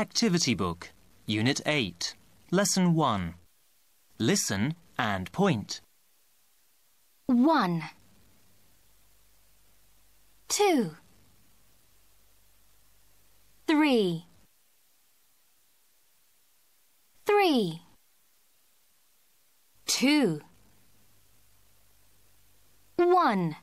Activity Book, Unit 8, Lesson 1. Listen and point. 1. 2. 3. 3. 2. 1.